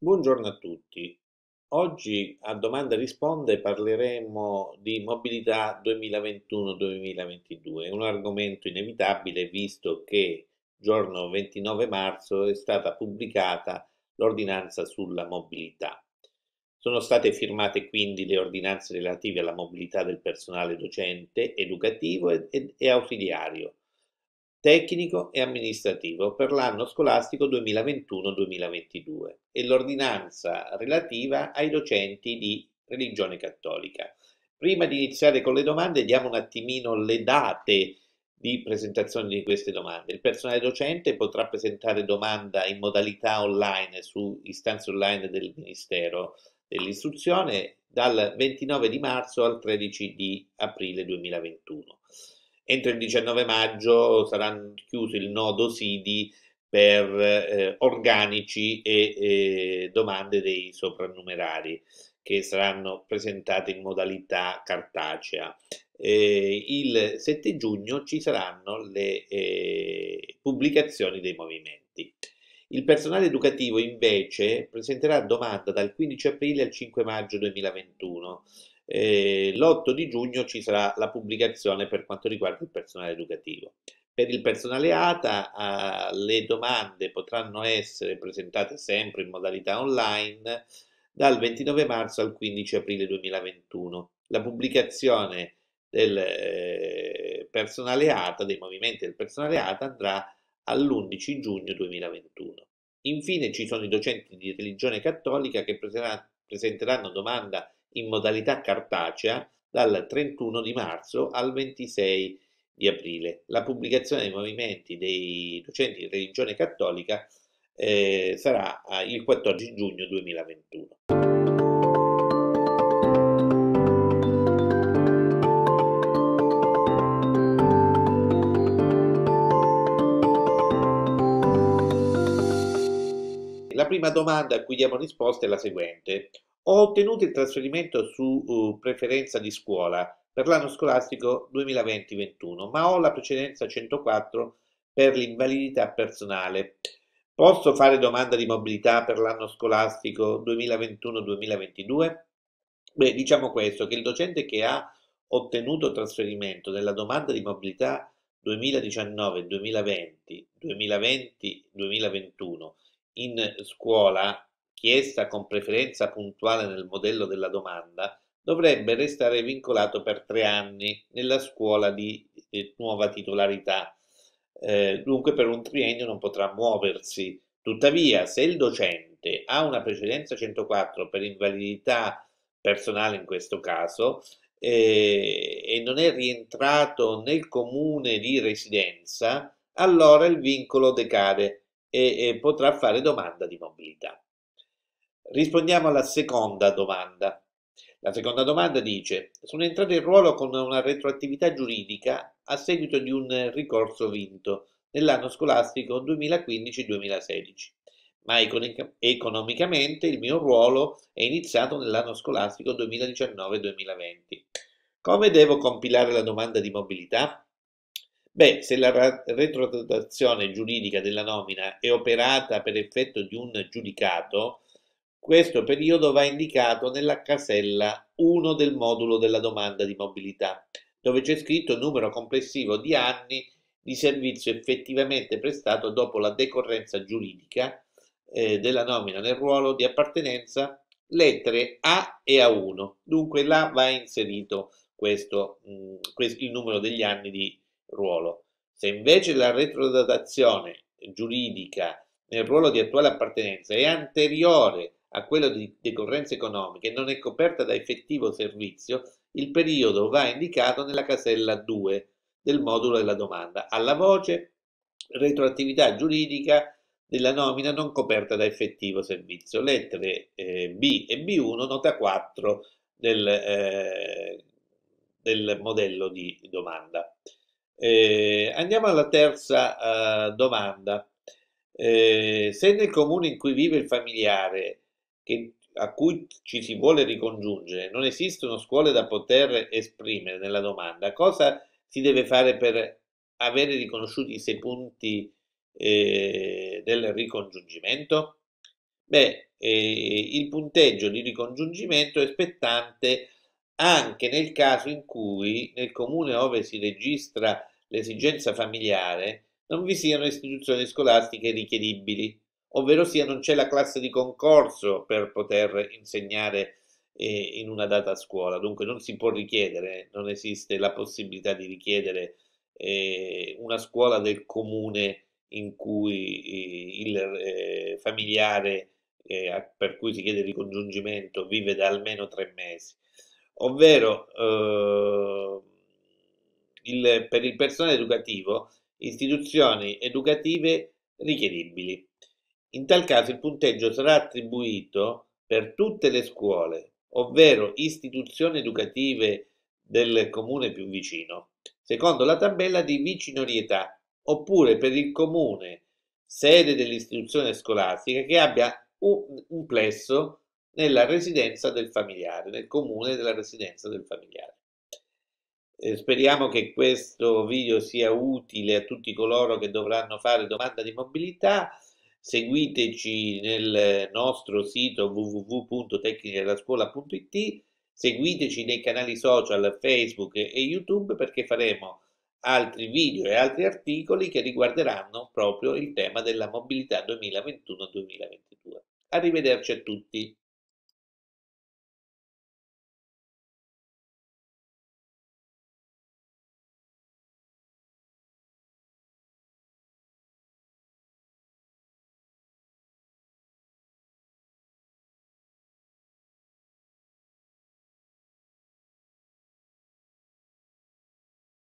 Buongiorno a tutti. Oggi a domanda risponde parleremo di mobilità 2021-2022, un argomento inevitabile visto che giorno 29 marzo è stata pubblicata l'ordinanza sulla mobilità. Sono state firmate quindi le ordinanze relative alla mobilità del personale docente, educativo e, e, e ausiliario, tecnico e amministrativo per l'anno scolastico 2021-2022 e l'ordinanza relativa ai docenti di religione cattolica. Prima di iniziare con le domande diamo un attimino le date di presentazione di queste domande. Il personale docente potrà presentare domanda in modalità online su istanze online del Ministero dell'Istruzione dal 29 di marzo al 13 di aprile 2021. Entro il 19 maggio sarà chiuso il nodo SIDI per eh, organici e eh, domande dei soprannumerari che saranno presentate in modalità cartacea. Eh, il 7 giugno ci saranno le eh, pubblicazioni dei movimenti. Il personale educativo invece presenterà domanda dal 15 aprile al 5 maggio 2021 eh, l'8 di giugno ci sarà la pubblicazione per quanto riguarda il personale educativo. Per il personale ATA eh, le domande potranno essere presentate sempre in modalità online dal 29 marzo al 15 aprile 2021. La pubblicazione del eh, personale ATA, dei movimenti del personale ATA andrà all'11 giugno 2021. Infine ci sono i docenti di religione cattolica che presenteranno domanda in modalità cartacea dal 31 di marzo al 26 di aprile. La pubblicazione dei movimenti dei docenti di religione cattolica eh, sarà eh, il 14 giugno 2021. La prima domanda a cui diamo risposta è la seguente ho ottenuto il trasferimento su uh, preferenza di scuola per l'anno scolastico 2020-21, ma ho la precedenza 104 per l'invalidità personale. Posso fare domanda di mobilità per l'anno scolastico 2021-2022? Beh, diciamo questo, che il docente che ha ottenuto trasferimento della domanda di mobilità 2019-2020, 2020-2021 in scuola chiesta con preferenza puntuale nel modello della domanda, dovrebbe restare vincolato per tre anni nella scuola di, di nuova titolarità. Eh, dunque per un triennio non potrà muoversi. Tuttavia, se il docente ha una precedenza 104 per invalidità personale in questo caso eh, e non è rientrato nel comune di residenza, allora il vincolo decade e, e potrà fare domanda di mobilità. Rispondiamo alla seconda domanda. La seconda domanda dice, sono entrato in ruolo con una retroattività giuridica a seguito di un ricorso vinto nell'anno scolastico 2015-2016, ma economicamente il mio ruolo è iniziato nell'anno scolastico 2019-2020. Come devo compilare la domanda di mobilità? Beh, se la retrotrattazione giuridica della nomina è operata per effetto di un giudicato, questo periodo va indicato nella casella 1 del modulo della domanda di mobilità, dove c'è scritto il numero complessivo di anni di servizio effettivamente prestato dopo la decorrenza giuridica eh, della nomina nel ruolo di appartenenza lettere A e A1. Dunque là va inserito questo, mh, mm, questo, il numero degli anni di ruolo. Se invece la retrodatazione giuridica nel ruolo di attuale appartenenza è anteriore a quello di decorrenza economica e non è coperta da effettivo servizio, il periodo va indicato nella casella 2 del modulo della domanda, alla voce retroattività giuridica della nomina non coperta da effettivo servizio, lettere eh, B e B1, nota 4 del, eh, del modello di domanda. Eh, andiamo alla terza eh, domanda. Eh, se nel comune in cui vive il familiare che, a cui ci si vuole ricongiungere, non esistono scuole da poter esprimere nella domanda. Cosa si deve fare per avere riconosciuti i sei punti eh, del ricongiungimento? Beh, eh, il punteggio di ricongiungimento è spettante anche nel caso in cui nel comune dove si registra l'esigenza familiare non vi siano istituzioni scolastiche richiedibili ovvero sia non c'è la classe di concorso per poter insegnare eh, in una data scuola, dunque non si può richiedere, non esiste la possibilità di richiedere eh, una scuola del comune in cui eh, il eh, familiare eh, per cui si chiede il ricongiungimento vive da almeno tre mesi, ovvero eh, il, per il personale educativo istituzioni educative richiedibili. In tal caso il punteggio sarà attribuito per tutte le scuole, ovvero istituzioni educative del comune più vicino, secondo la tabella di vicinorietà, oppure per il comune sede dell'istituzione scolastica che abbia un, un plesso nella residenza del familiare, nel comune della residenza del familiare. Eh, speriamo che questo video sia utile a tutti coloro che dovranno fare domanda di mobilità seguiteci nel nostro sito www.tecnichelascuola.it, seguiteci nei canali social Facebook e YouTube perché faremo altri video e altri articoli che riguarderanno proprio il tema della mobilità 2021-2022. Arrivederci a tutti.